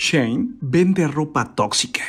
Shane vende ropa tóxica.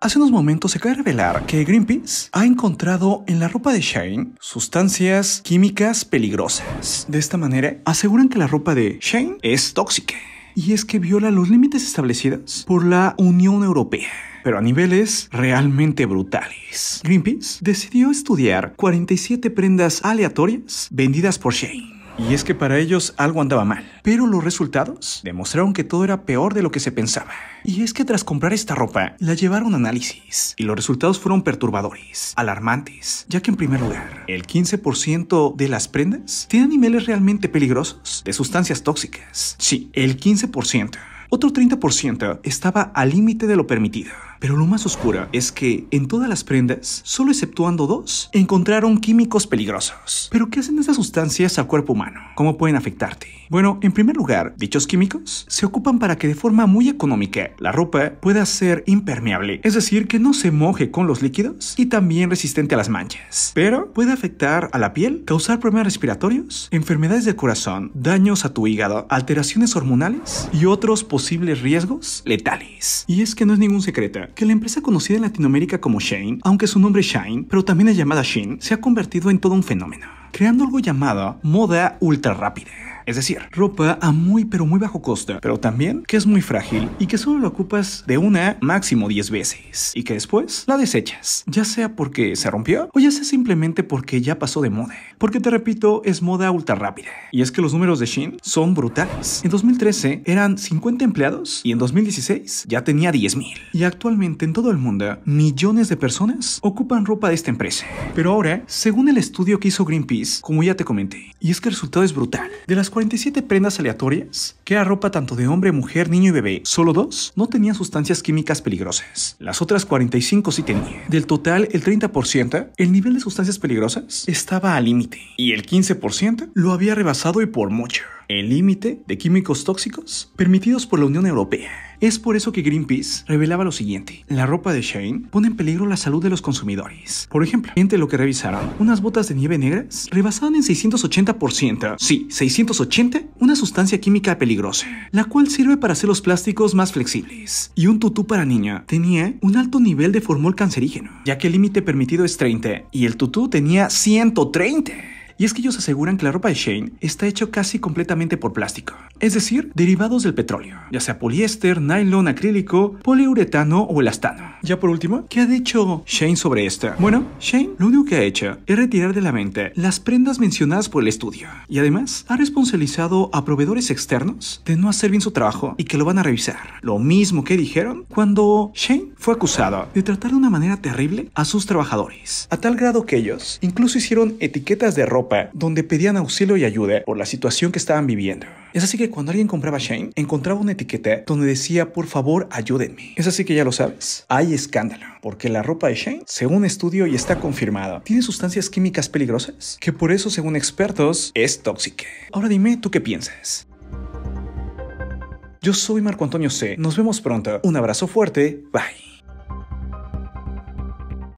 Hace unos momentos se acaba revelar que Greenpeace ha encontrado en la ropa de Shane sustancias químicas peligrosas. De esta manera, aseguran que la ropa de Shane es tóxica y es que viola los límites establecidos por la Unión Europea pero a niveles realmente brutales. Greenpeace decidió estudiar 47 prendas aleatorias vendidas por Shane y es que para ellos algo andaba mal. Pero los resultados demostraron que todo era peor de lo que se pensaba. Y es que tras comprar esta ropa, la llevaron a análisis. Y los resultados fueron perturbadores, alarmantes, ya que en primer lugar, el 15% de las prendas tiene niveles realmente peligrosos de sustancias tóxicas. Sí, el 15%. Otro 30% estaba al límite de lo permitido. Pero lo más oscuro es que en todas las prendas, solo exceptuando dos, encontraron químicos peligrosos. Pero ¿qué hacen estas sustancias al cuerpo humano? ¿Cómo pueden afectarte? Bueno, en primer lugar, dichos químicos se ocupan para que de forma muy económica la ropa pueda ser impermeable, es decir, que no se moje con los líquidos y también resistente a las manchas. Pero puede afectar a la piel, causar problemas respiratorios, enfermedades del corazón, daños a tu hígado, alteraciones hormonales y otros posibles posibles riesgos letales. Y es que no es ningún secreto que la empresa conocida en Latinoamérica como Shane, aunque su nombre es Shine, pero también es llamada Shane, se ha convertido en todo un fenómeno, creando algo llamado moda ultra rápida. Es decir, ropa a muy pero muy bajo costo, pero también que es muy frágil y que solo la ocupas de una máximo 10 veces y que después la desechas, ya sea porque se rompió o ya sea simplemente porque ya pasó de moda porque te repito, es moda ultra rápida. Y es que los números de Shin son brutales. En 2013 eran 50 empleados y en 2016 ya tenía 10.000. Y actualmente en todo el mundo, millones de personas ocupan ropa de esta empresa. Pero ahora, según el estudio que hizo Greenpeace, como ya te comenté, y es que el resultado es brutal. De las 47 prendas aleatorias, que era ropa tanto de hombre, mujer, niño y bebé, solo dos no tenían sustancias químicas peligrosas. Las otras 45 sí tenían. Del total, el 30%, el nivel de sustancias peligrosas estaba al límite y el 15% lo había rebasado y por mucho el límite de químicos tóxicos permitidos por la Unión Europea. Es por eso que Greenpeace revelaba lo siguiente. La ropa de Shane pone en peligro la salud de los consumidores. Por ejemplo, entre lo que revisaron, unas botas de nieve negras rebasaban en 680%, sí, 680, una sustancia química peligrosa, la cual sirve para hacer los plásticos más flexibles. Y un tutú para niña tenía un alto nivel de formol cancerígeno, ya que el límite permitido es 30 y el tutú tenía 130. Y es que ellos aseguran que la ropa de Shane está hecho casi completamente por plástico, es decir, derivados del petróleo, ya sea poliéster, nylon, acrílico, poliuretano o elastano. Ya por último, ¿qué ha dicho Shane sobre esto? Bueno, Shane lo único que ha hecho es retirar de la mente las prendas mencionadas por el estudio y además ha responsabilizado a proveedores externos de no hacer bien su trabajo y que lo van a revisar. Lo mismo que dijeron cuando Shane fue acusado de tratar de una manera terrible a sus trabajadores, a tal grado que ellos incluso hicieron etiquetas de ropa donde pedían auxilio y ayuda por la situación que estaban viviendo. Es así que cuando alguien compraba Shane, encontraba una etiqueta donde decía, por favor, ayúdenme. Es así que ya lo sabes, hay escándalo, porque la ropa de Shane, según estudio y está confirmado, tiene sustancias químicas peligrosas, que por eso, según expertos, es tóxica. Ahora dime, ¿tú qué piensas? Yo soy Marco Antonio C. Nos vemos pronto. Un abrazo fuerte. Bye.